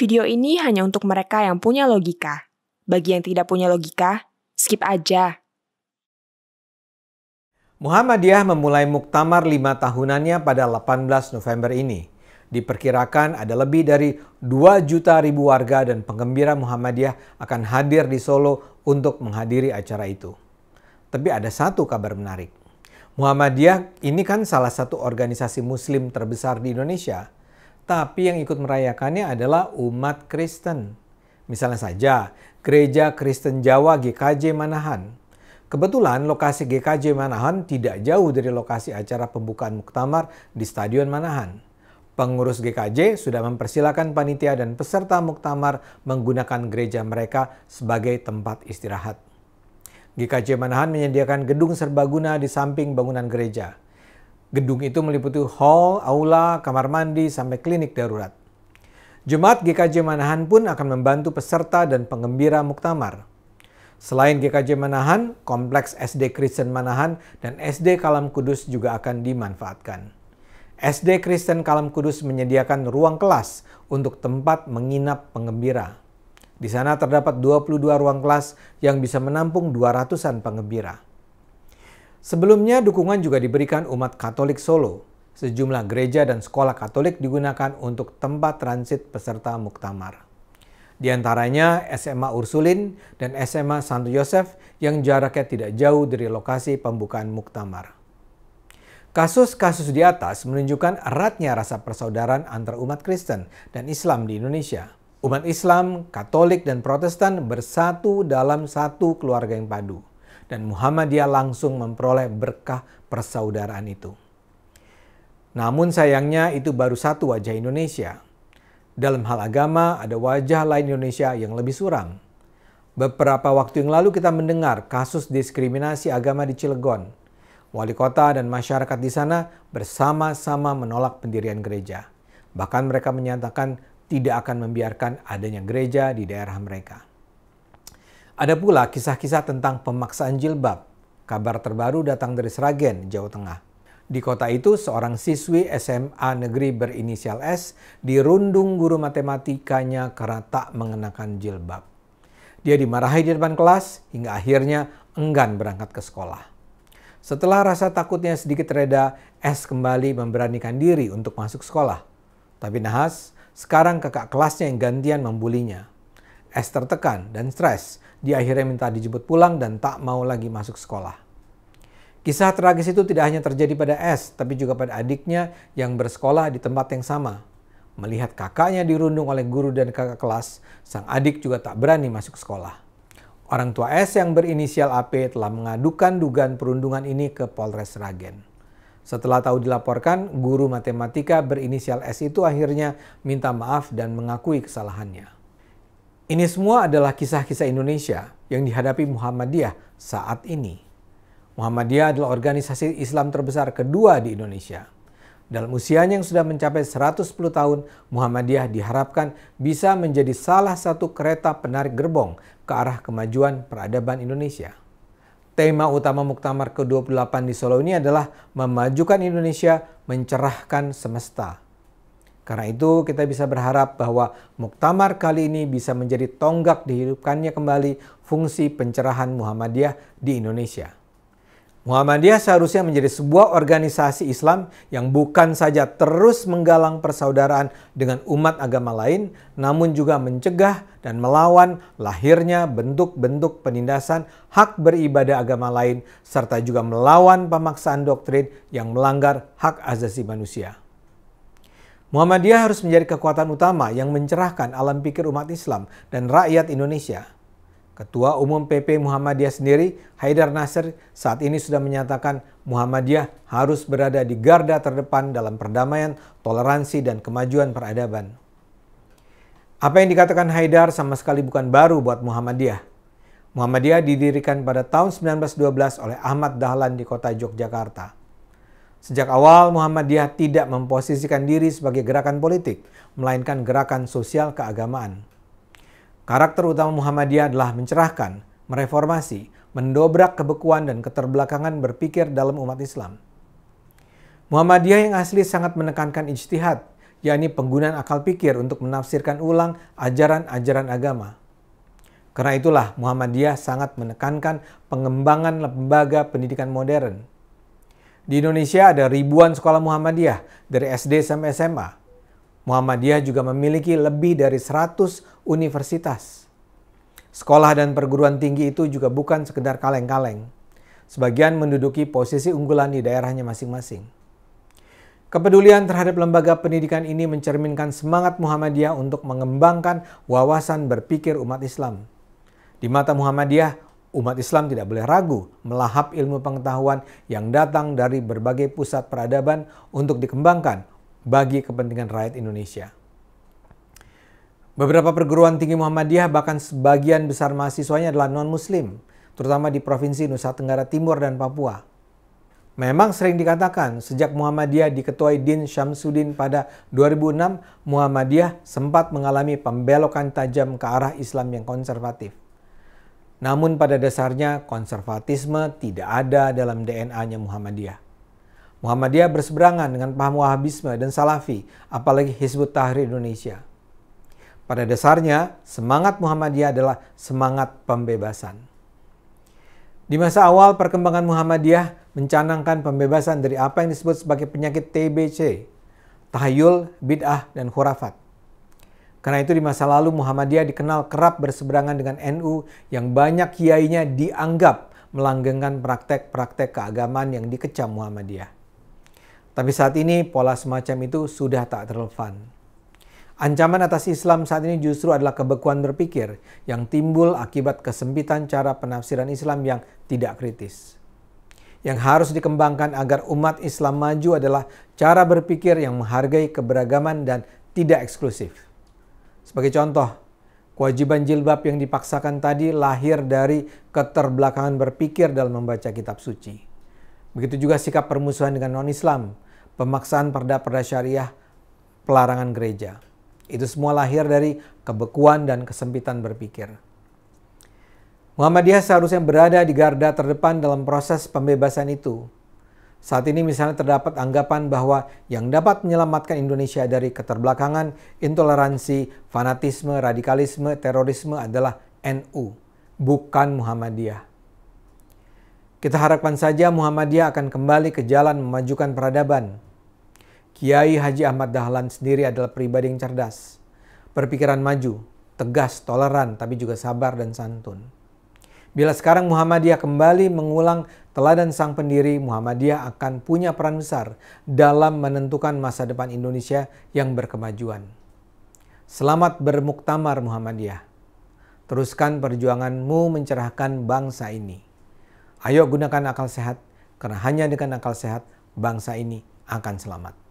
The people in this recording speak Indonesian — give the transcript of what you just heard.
Video ini hanya untuk mereka yang punya logika. Bagi yang tidak punya logika, skip aja. Muhammadiyah memulai muktamar lima tahunannya pada 18 November ini. Diperkirakan ada lebih dari 2 juta ribu warga dan penggembira Muhammadiyah akan hadir di Solo untuk menghadiri acara itu. Tapi ada satu kabar menarik. Muhammadiyah ini kan salah satu organisasi muslim terbesar di Indonesia tapi yang ikut merayakannya adalah umat Kristen. Misalnya saja, Gereja Kristen Jawa GKJ Manahan. Kebetulan lokasi GKJ Manahan tidak jauh dari lokasi acara pembukaan muktamar di Stadion Manahan. Pengurus GKJ sudah mempersilahkan panitia dan peserta muktamar menggunakan gereja mereka sebagai tempat istirahat. GKJ Manahan menyediakan gedung serbaguna di samping bangunan gereja. Gedung itu meliputi hall, aula, kamar mandi, sampai klinik darurat. Jemaat GKJ Manahan pun akan membantu peserta dan pengembira muktamar. Selain GKJ Manahan, Kompleks SD Kristen Manahan dan SD Kalam Kudus juga akan dimanfaatkan. SD Kristen Kalam Kudus menyediakan ruang kelas untuk tempat menginap pengembira. Di sana terdapat 22 ruang kelas yang bisa menampung 200-an pengembira. Sebelumnya dukungan juga diberikan umat Katolik Solo. Sejumlah gereja dan sekolah Katolik digunakan untuk tempat transit peserta muktamar. Di antaranya SMA Ursulin dan SMA Santo Yosef yang jaraknya tidak jauh dari lokasi pembukaan muktamar. Kasus-kasus di atas menunjukkan eratnya rasa persaudaraan antara umat Kristen dan Islam di Indonesia. Umat Islam, Katolik, dan Protestan bersatu dalam satu keluarga yang padu dan Muhammadiyah langsung memperoleh berkah persaudaraan itu. Namun sayangnya itu baru satu wajah Indonesia. Dalam hal agama ada wajah lain Indonesia yang lebih suram. Beberapa waktu yang lalu kita mendengar kasus diskriminasi agama di Cilegon. Wali kota dan masyarakat di sana bersama-sama menolak pendirian gereja. Bahkan mereka menyatakan tidak akan membiarkan adanya gereja di daerah mereka. Ada pula kisah-kisah tentang pemaksaan jilbab. Kabar terbaru datang dari Sragen, Jawa Tengah. Di kota itu, seorang siswi SMA negeri berinisial S dirundung guru matematikanya karena tak mengenakan jilbab. Dia dimarahi di depan kelas hingga akhirnya enggan berangkat ke sekolah. Setelah rasa takutnya sedikit reda, S kembali memberanikan diri untuk masuk sekolah. Tapi nahas, sekarang kakak kelasnya yang gantian membulinya. S tertekan dan stres. Dia akhirnya minta dijemput pulang dan tak mau lagi masuk sekolah. Kisah tragis itu tidak hanya terjadi pada S, tapi juga pada adiknya yang bersekolah di tempat yang sama. Melihat kakaknya dirundung oleh guru dan kakak kelas, sang adik juga tak berani masuk sekolah. Orang tua S yang berinisial AP telah mengadukan dugaan perundungan ini ke Polres Ragen. Setelah tahu dilaporkan, guru matematika berinisial S itu akhirnya minta maaf dan mengakui kesalahannya. Ini semua adalah kisah-kisah Indonesia yang dihadapi Muhammadiyah saat ini. Muhammadiyah adalah organisasi Islam terbesar kedua di Indonesia. Dalam usianya yang sudah mencapai 110 tahun, Muhammadiyah diharapkan bisa menjadi salah satu kereta penarik gerbong ke arah kemajuan peradaban Indonesia. Tema utama Muktamar ke-28 di Solo ini adalah memajukan Indonesia, mencerahkan semesta. Karena itu kita bisa berharap bahwa muktamar kali ini bisa menjadi tonggak dihidupkannya kembali fungsi pencerahan Muhammadiyah di Indonesia. Muhammadiyah seharusnya menjadi sebuah organisasi Islam yang bukan saja terus menggalang persaudaraan dengan umat agama lain, namun juga mencegah dan melawan lahirnya bentuk-bentuk penindasan hak beribadah agama lain, serta juga melawan pemaksaan doktrin yang melanggar hak asasi manusia. Muhammadiyah harus menjadi kekuatan utama yang mencerahkan alam pikir umat Islam dan rakyat Indonesia. Ketua Umum PP Muhammadiyah sendiri, Haidar Nasir, saat ini sudah menyatakan Muhammadiyah harus berada di garda terdepan dalam perdamaian, toleransi, dan kemajuan peradaban. Apa yang dikatakan Haidar sama sekali bukan baru buat Muhammadiyah. Muhammadiyah didirikan pada tahun 1912 oleh Ahmad Dahlan di kota Yogyakarta. Sejak awal Muhammadiyah tidak memposisikan diri sebagai gerakan politik, melainkan gerakan sosial keagamaan. Karakter utama Muhammadiyah adalah mencerahkan, mereformasi, mendobrak kebekuan dan keterbelakangan berpikir dalam umat Islam. Muhammadiyah yang asli sangat menekankan ijtihad, yakni penggunaan akal pikir untuk menafsirkan ulang ajaran-ajaran agama. Karena itulah Muhammadiyah sangat menekankan pengembangan lembaga pendidikan modern – di Indonesia ada ribuan sekolah Muhammadiyah dari SD sampai SMA. Muhammadiyah juga memiliki lebih dari 100 universitas. Sekolah dan perguruan tinggi itu juga bukan sekedar kaleng-kaleng. Sebagian menduduki posisi unggulan di daerahnya masing-masing. Kepedulian terhadap lembaga pendidikan ini mencerminkan semangat Muhammadiyah untuk mengembangkan wawasan berpikir umat Islam. Di mata Muhammadiyah, Umat Islam tidak boleh ragu melahap ilmu pengetahuan yang datang dari berbagai pusat peradaban untuk dikembangkan bagi kepentingan rakyat Indonesia. Beberapa perguruan tinggi Muhammadiyah bahkan sebagian besar mahasiswanya adalah non-muslim, terutama di Provinsi Nusa Tenggara Timur dan Papua. Memang sering dikatakan sejak Muhammadiyah diketuai Din Syamsuddin pada 2006, Muhammadiyah sempat mengalami pembelokan tajam ke arah Islam yang konservatif. Namun pada dasarnya konservatisme tidak ada dalam DNA-nya Muhammadiyah. Muhammadiyah berseberangan dengan paham Wahabisme dan Salafi, apalagi Hizbut Tahrir Indonesia. Pada dasarnya, semangat Muhammadiyah adalah semangat pembebasan. Di masa awal perkembangan Muhammadiyah mencanangkan pembebasan dari apa yang disebut sebagai penyakit TBC, tahayul, bid'ah, dan khurafat. Karena itu di masa lalu Muhammadiyah dikenal kerap berseberangan dengan NU yang banyak kiainya dianggap melanggengkan praktek-praktek keagamaan yang dikecam Muhammadiyah. Tapi saat ini pola semacam itu sudah tak relevan. Ancaman atas Islam saat ini justru adalah kebekuan berpikir yang timbul akibat kesempitan cara penafsiran Islam yang tidak kritis. Yang harus dikembangkan agar umat Islam maju adalah cara berpikir yang menghargai keberagaman dan tidak eksklusif. Sebagai contoh, kewajiban jilbab yang dipaksakan tadi lahir dari keterbelakangan berpikir dalam membaca kitab suci. Begitu juga sikap permusuhan dengan non-Islam, pemaksaan perda-perda syariah, pelarangan gereja. Itu semua lahir dari kebekuan dan kesempitan berpikir. Muhammadiyah seharusnya berada di garda terdepan dalam proses pembebasan itu, saat ini misalnya terdapat anggapan bahwa yang dapat menyelamatkan Indonesia dari keterbelakangan, intoleransi, fanatisme, radikalisme, terorisme adalah NU, bukan Muhammadiyah. Kita harapkan saja Muhammadiyah akan kembali ke jalan memajukan peradaban. Kiai Haji Ahmad Dahlan sendiri adalah pribadi yang cerdas, berpikiran maju, tegas, toleran, tapi juga sabar dan santun. Bila sekarang Muhammadiyah kembali mengulang Teladan sang pendiri Muhammadiyah akan punya peran besar dalam menentukan masa depan Indonesia yang berkemajuan. Selamat bermuktamar Muhammadiyah. Teruskan perjuanganmu mencerahkan bangsa ini. Ayo gunakan akal sehat, karena hanya dengan akal sehat bangsa ini akan selamat.